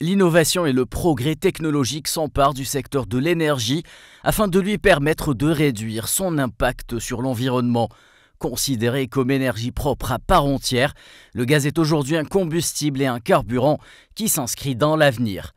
L'innovation et le progrès technologique s'emparent du secteur de l'énergie afin de lui permettre de réduire son impact sur l'environnement. Considéré comme énergie propre à part entière, le gaz est aujourd'hui un combustible et un carburant qui s'inscrit dans l'avenir.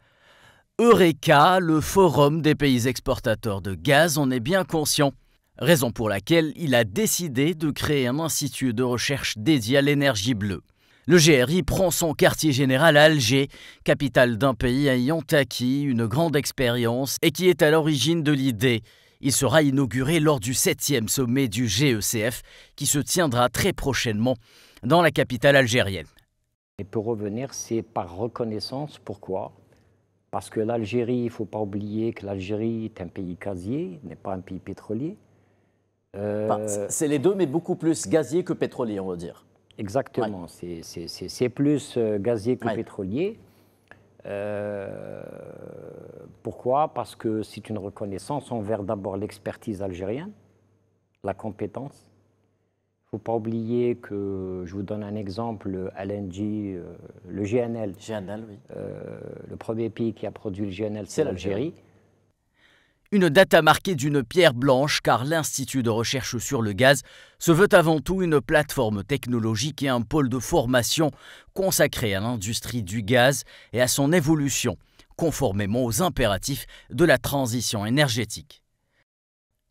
Eureka, le forum des pays exportateurs de gaz, en est bien conscient, raison pour laquelle il a décidé de créer un institut de recherche dédié à l'énergie bleue. Le GRI prend son quartier général à Alger, capitale d'un pays ayant acquis une grande expérience et qui est à l'origine de l'idée. Il sera inauguré lors du 7e sommet du GECF qui se tiendra très prochainement dans la capitale algérienne. Et pour revenir, c'est par reconnaissance. Pourquoi Parce que l'Algérie, il ne faut pas oublier que l'Algérie est un pays gazier, n'est pas un pays pétrolier. c'est les deux, mais beaucoup plus gazier que pétrolier, on va dire. Exactement. C'est plus euh, gazier que pétrolier. Euh, pourquoi Parce que c'est une reconnaissance envers d'abord l'expertise algérienne, la compétence. Il ne faut pas oublier que, je vous donne un exemple, LNG, euh, le GNL. GNL oui. le premier pays qui a produit le GNL, c'est l'Algérie. Une date à marquer d'une pierre blanche car l'Institut de recherche sur le gaz se veut avant tout une plateforme technologique et un pôle de formation consacré à l'industrie du gaz et à son évolution, conformément aux impératifs de la transition énergétique.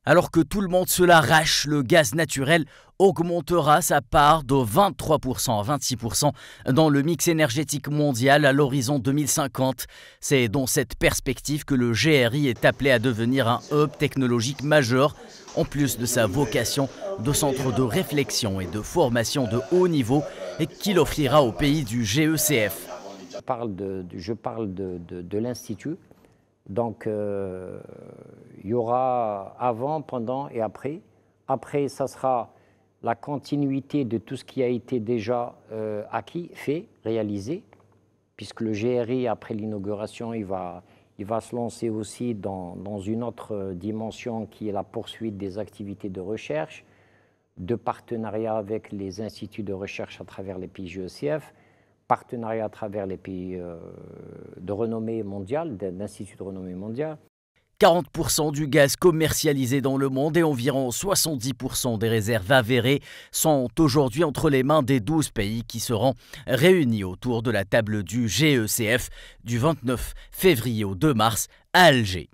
Alors que tout le monde se l'arrache, le gaz naturel augmentera sa part de 23% à 26% dans le mix énergétique mondial à l'horizon 2050. C'est dans cette perspective que le GRI est appelé à devenir un hub technologique majeur, en plus de sa vocation de centre de réflexion et de formation de haut niveau et qu'il offrira au pays du GECF. Je parle de, l'Institut, donc euh, il y aura avant, pendant et après. Après, ça sera la continuité de tout ce qui a été déjà euh, acquis, fait, réalisé, puisque le GRI, après l'inauguration, il va, il va se lancer aussi dans, une autre dimension qui est la poursuite des activités de recherche, de partenariat avec les instituts de recherche à travers les pays GECF, partenariat à travers les pays euh, de renommée mondiale, d'instituts de renommée mondiale, 40% du gaz commercialisé dans le monde et environ 70% des réserves avérées sont aujourd'hui entre les mains des 12 pays qui seront réunis autour de la table du GECF du 29 février au 2 mars à Alger.